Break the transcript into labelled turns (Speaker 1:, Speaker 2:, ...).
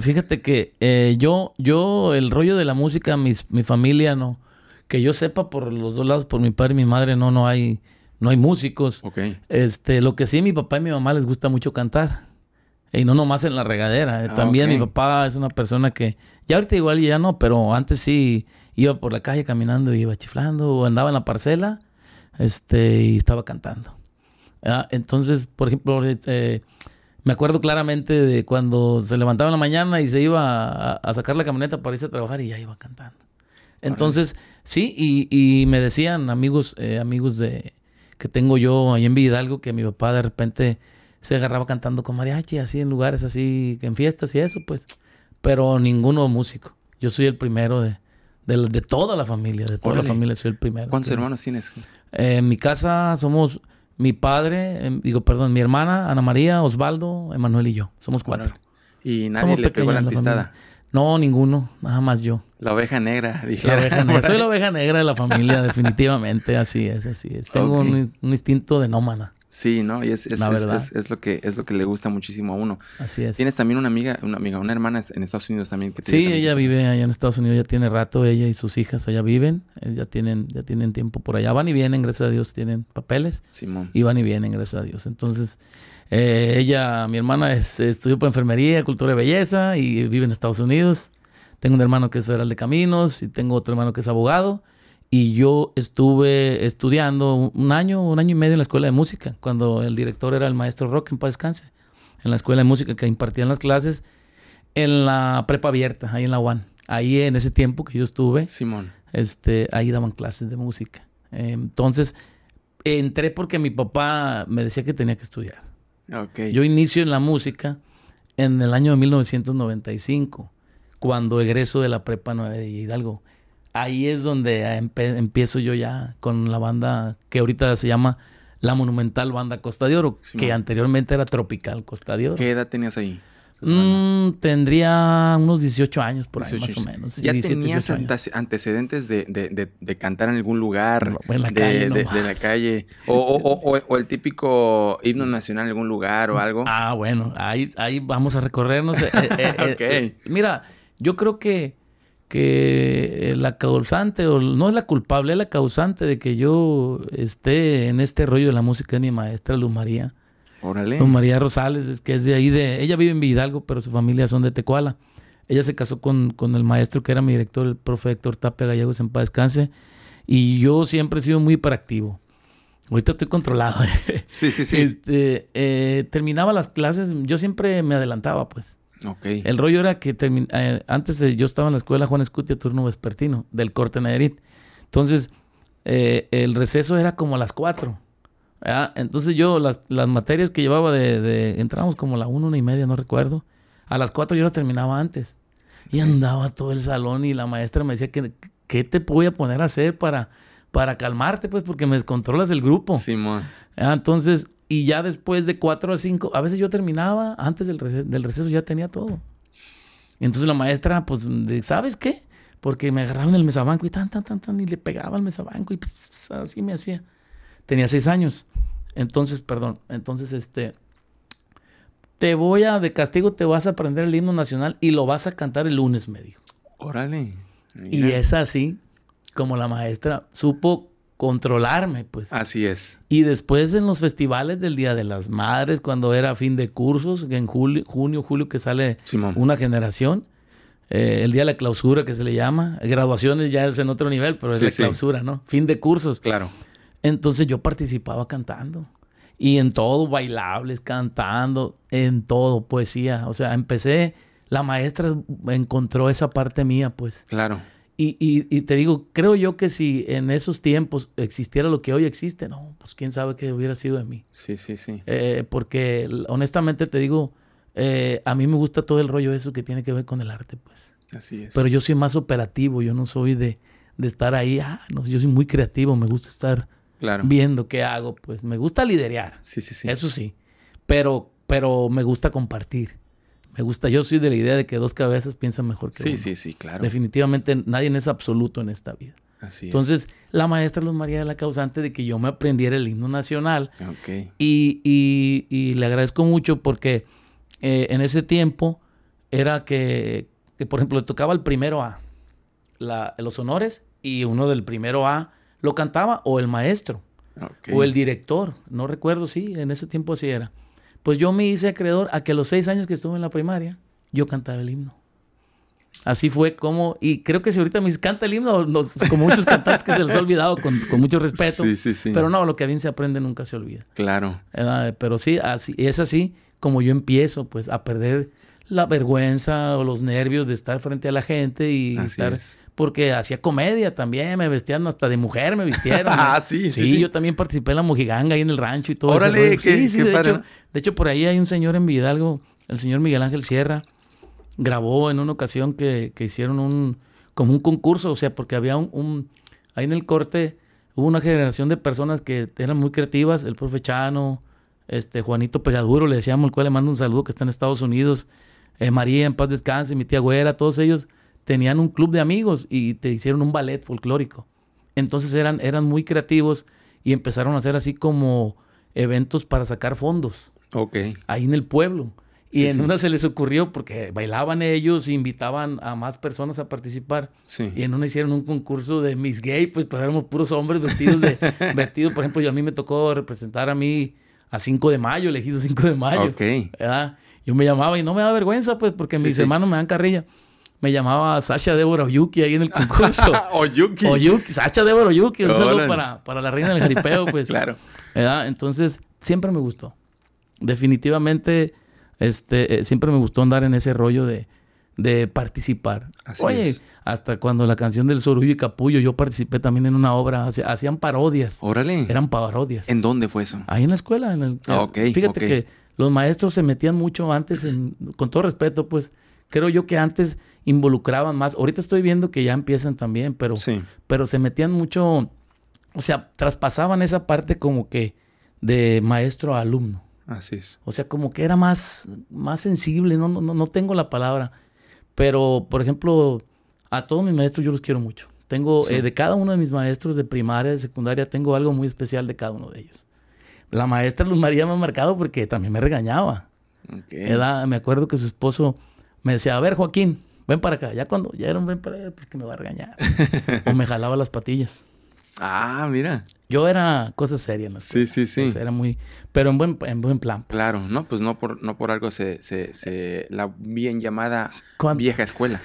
Speaker 1: Fíjate que eh, yo, yo, el rollo de la música, mi familia no. Que yo sepa por los dos lados, por mi padre y mi madre, no, no hay, no hay músicos. Este, lo que sí, mi papá y mi mamá les gusta mucho cantar. Y no nomás en la regadera. Eh, ah, también mi papá es una persona que, ya ahorita igual ya no, pero antes sí iba por la calle caminando y iba chiflando, o andaba en la parcela, este, y estaba cantando. Ah, entonces, por ejemplo, eh, me acuerdo claramente de cuando se levantaba en la mañana y se iba a, sacar la camioneta para irse a trabajar y ya iba cantando. Entonces, sí, y, me decían amigos, eh, amigos de que tengo yo ahí en Vidalgo que mi papá de repente se agarraba cantando con mariachi, así en lugares así, en fiestas y eso, pues. Pero ninguno músico. Yo soy el primero de, toda la familia, de toda la familia soy el primero. ¿Cuántos hermanos tienes? Eh, en mi casa somos mi padre, em, digo, perdón, mi hermana, Ana María, Osvaldo, Emanuel y yo. Somos cuatro. y nadie le pegó la, No, ninguno, nada más yo. La oveja negra, dije La oveja negra. Soy la oveja negra de la familia, definitivamente. Así es, así es. Tengo un, instinto de nómana. Sí, ¿no? Y es, Es, lo que, es lo que le gusta muchísimo a uno. Así es. Tienes también una amiga, una amiga, una hermana en Estados Unidos también que te Sí, ella vive allá en Estados Unidos, ya tiene rato, ella y sus hijas allá viven, eh, ya tienen, ya tienen tiempo por allá. Van y vienen, gracias a Dios, tienen papeles. Simón. Y van y vienen, gracias a Dios. Entonces, eh, ella, mi hermana, estudió por enfermería, cultura y belleza y vive en Estados Unidos. Tengo un hermano que es federal de caminos y tengo otro hermano que es abogado. Y yo estuve estudiando un año, un año y medio en la escuela de música, cuando el director era el maestro Rock, en paz descanse, en la escuela de música que impartían las clases en la prepa abierta, ahí en la UAN. Ahí en ese tiempo que yo estuve, Simón. Este, ahí daban clases de música. Entonces, entré porque mi papá me decía que tenía que estudiar. Okay. Yo inicio en la música en el año de 1995 cuando egreso de la prepa 9 de Hidalgo. Ahí es donde empiezo yo ya con la banda que ahorita se llama la monumental banda Costa de Oro, que anteriormente era Tropical Costa de Oro. ¿Qué edad tenías ahí? Mm, tendría unos 18 años por ahí, más o menos. tenías antecedentes de, de, de, cantar en algún lugar? En la calle de, la calle. O, el típico himno nacional en algún lugar o mm, algo. Ah, bueno, ahí, ahí vamos a recorrernos. Eh, eh, eh, ok. mira, yo creo que, que la causante, o no es la culpable, es la causante de que yo esté en este rollo de la música, de mi maestra Luz María. Luz María Rosales, es que es de ahí de. Ella vive en Vidalgo, pero su familia son de Tecuala. Ella se casó con, con el maestro que era mi director, el profe Héctor Tapia Gallegos, en paz descanse. Y yo siempre he sido muy hiperactivo. Ahorita estoy controlado. Eh. sí, sí, sí. Este, eh, terminaba las clases, yo siempre me adelantaba, pues. El rollo era que eh, antes yo estaba en la escuela Juan Escutia, turno vespertino, del corte Nayarit. Entonces, eh, el receso era como a las 4. Entonces yo las, materias que llevaba de, de Entramos como a la 1, 1 y media, no recuerdo. A las 4 yo las terminaba antes. Y andaba todo el salón y la maestra me decía, que qué te voy a poner a hacer para para calmarte, pues, porque me descontrolas el grupo. Sí, man. Ah, entonces, y ya después de cuatro a cinco... a veces yo terminaba, antes del, receso, del receso ya tenía todo. Entonces la maestra, pues, ¿sabes qué? Porque me agarraban el mesabanco y tan, tan, tan, tan, y le pegaba al mesabanco y pues, así me hacía. Tenía seis años. Entonces, perdón, entonces este te voy a, de castigo, te vas a aprender el himno nacional y lo vas a cantar el lunes, me dijo. Órale. Y es así como la maestra supo controlarme, pues. Así es. Y después en los festivales del Día de las Madres, cuando era fin de cursos, en julio, junio, julio que sale una generación, eh, el Día de la Clausura que se le llama, graduaciones ya es en otro nivel, pero es la clausura, ¿no? Fin de cursos. Claro. Entonces yo participaba cantando. Y en todo, bailables, cantando, en todo, poesía. O sea, empecé, la maestra encontró esa parte mía, pues. Claro. Y, y, te digo, creo yo que si en esos tiempos existiera lo que hoy existe, no, pues quién sabe qué hubiera sido de mí. Sí, sí, sí. Eh, porque honestamente te digo, eh, a mí me gusta todo el rollo eso que tiene que ver con el arte, pues. Así es. Pero yo soy más operativo, yo no soy de, de estar ahí, ah, no, yo soy muy creativo, me gusta estar viendo qué hago, pues me gusta liderar. Sí, sí, sí. Eso sí, pero, pero me gusta compartir. Me gusta, yo soy de la idea de que dos cabezas piensan mejor que sí, uno. Sí, sí, sí, claro. Definitivamente nadie es absoluto en esta vida. Así Entonces, la maestra Luz María de la causante de que yo me aprendiera el himno nacional. Y, y, y, le agradezco mucho porque eh, en ese tiempo era que, que, por ejemplo, le tocaba el primero A, los honores, y uno del primero A lo cantaba, o el maestro, o el director, no recuerdo, si, en ese tiempo así era. Pues yo me hice acreedor a que los seis años que estuve en la primaria, yo cantaba el himno. Así fue como, y creo que si ahorita me canta el himno, como muchos cantantes que se les ha olvidado, con, mucho respeto. Sí, sí, sí. Pero no, lo que bien se aprende nunca se olvida. Claro. Eh, pero sí, así, es así como yo empiezo pues a perder la vergüenza o los nervios de estar frente a la gente y estar... Porque hacía comedia también, me vestían hasta de mujer, me vistieron. ah, sí, sí, sí, yo también participé en la mojiganga ahí en el rancho y todo Órale, qué, de, Hecho, de hecho, por ahí hay un señor en Vidalgo, el señor Miguel Ángel Sierra, grabó en una ocasión que, que hicieron un... como un concurso, o sea, porque había un, ahí en el corte hubo una generación de personas que eran muy creativas, el profe Chano... Este, Juanito Pegaduro, le decíamos, el cual le mando un saludo que está en Estados Unidos eh, María en paz descanse, mi tía Güera, todos ellos tenían un club de amigos y te hicieron un ballet folclórico. Entonces eran, eran muy creativos y empezaron a hacer así como eventos para sacar fondos. Ok. Ahí en el pueblo. Y en una se les ocurrió, porque bailaban ellos, invitaban a más personas a participar. Sí. Y en una hicieron un concurso de Miss Gay, pues, pues éramos puros hombres vestidos de... vestidos, por ejemplo, yo a mí me tocó representar a mí a 5 de mayo, elegido 5 de mayo. Ok. ¿verdad? yo me llamaba y no me da vergüenza, pues, porque mis hermanos me dan carrilla. Me llamaba Sasha Débora Oyuki ahí en el concurso. Oyuki. Sasha Débora Oyuki. Un saludo para, la reina del jaripeo, pues. claro. Entonces, siempre me gustó. Definitivamente, este, eh, siempre me gustó andar en ese rollo de, participar. Así Oye, hasta cuando la canción del Sorullo y Capullo, yo participé también en una obra, hacían parodias. Órale. Eran parodias. ¿En dónde fue eso? Ahí en la escuela, en el. Ah, ok. Fíjate que los maestros se metían mucho antes, con todo respeto, pues creo yo que antes involucraban más. Ahorita estoy viendo que ya empiezan también, pero, pero se metían mucho, o sea, traspasaban esa parte como que de maestro a alumno. Así es. O sea, como que era más, más sensible, no, no, no tengo la palabra. Pero, por ejemplo, a todos mis maestros yo los quiero mucho. Tengo, eh, de cada uno de mis maestros de primaria, de secundaria, tengo algo muy especial de cada uno de ellos la maestra Luz María me ha marcado porque también me regañaba. me acuerdo que su esposo me decía, a ver, Joaquín, ven para acá. Ya cuando ya era un ven para acá, porque pues, me va a regañar. o me jalaba las patillas. Ah, mira. Yo era cosa seria, ¿no? Sí, sí, sí. era muy... Pero en buen, en buen plan. Pues. Claro, no, pues no por, no por algo se... la bien llamada vieja escuela.